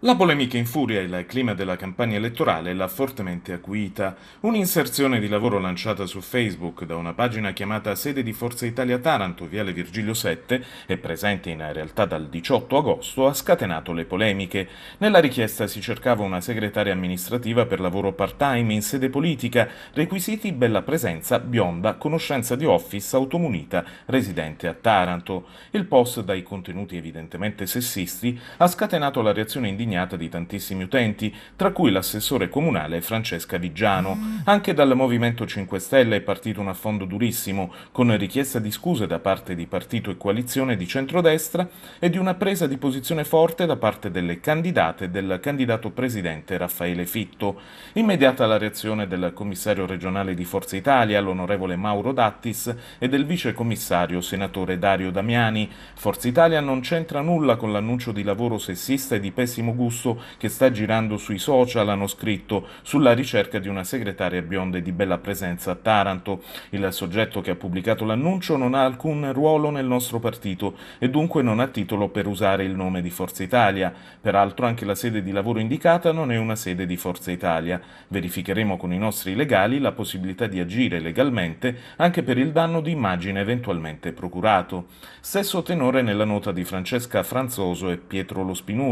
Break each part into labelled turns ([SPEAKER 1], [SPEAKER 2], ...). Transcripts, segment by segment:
[SPEAKER 1] La polemica in furia e il clima della campagna elettorale l'ha fortemente acuita. Un'inserzione di lavoro lanciata su Facebook da una pagina chiamata Sede di Forza Italia Taranto, Viale Virgilio 7, e presente in realtà dal 18 agosto, ha scatenato le polemiche. Nella richiesta si cercava una segretaria amministrativa per lavoro part-time in sede politica, requisiti bella presenza, bionda, conoscenza di office, automunita, residente a Taranto. Il post, dai contenuti evidentemente sessisti, ha scatenato la reazione indignata impegnata di tantissimi utenti, tra cui l'assessore comunale Francesca Viggiano. Anche dal Movimento 5 Stelle è partito un affondo durissimo, con richiesta di scuse da parte di partito e coalizione di centrodestra e di una presa di posizione forte da parte delle candidate del candidato presidente Raffaele Fitto. Immediata la reazione del commissario regionale di Forza Italia, l'onorevole Mauro Dattis, e del vice commissario senatore Dario Damiani. Forza Italia non c'entra nulla con l'annuncio di lavoro sessista e di pessimo Augusto che sta girando sui social, hanno scritto sulla ricerca di una segretaria bionda e di bella presenza a Taranto. Il soggetto che ha pubblicato l'annuncio non ha alcun ruolo nel nostro partito e dunque non ha titolo per usare il nome di Forza Italia. Peraltro anche la sede di lavoro indicata non è una sede di Forza Italia. Verificheremo con i nostri legali la possibilità di agire legalmente anche per il danno di immagine eventualmente procurato. Stesso tenore nella nota di Francesca Franzoso e Pietro Lo Spinuso,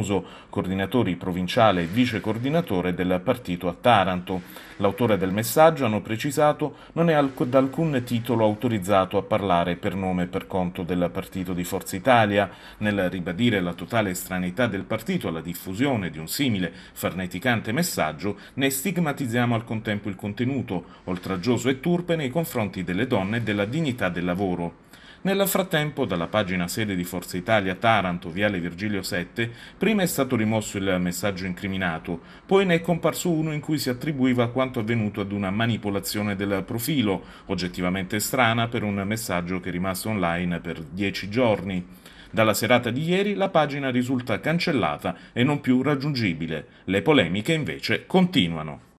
[SPEAKER 1] coordinatore coordinatori provinciale e vice coordinatore del partito a Taranto. L'autore del messaggio, hanno precisato, non è da alcun titolo autorizzato a parlare per nome e per conto del partito di Forza Italia. Nel ribadire la totale estraneità del partito alla diffusione di un simile farneticante messaggio, ne stigmatizziamo al contempo il contenuto, oltraggioso e turpe nei confronti delle donne e della dignità del lavoro. Nel frattempo, dalla pagina sede di Forza Italia Taranto, Viale Virgilio 7, prima è stato rimosso il messaggio incriminato, poi ne è comparso uno in cui si attribuiva quanto avvenuto ad una manipolazione del profilo, oggettivamente strana per un messaggio che è rimasto online per dieci giorni. Dalla serata di ieri la pagina risulta cancellata e non più raggiungibile. Le polemiche invece continuano.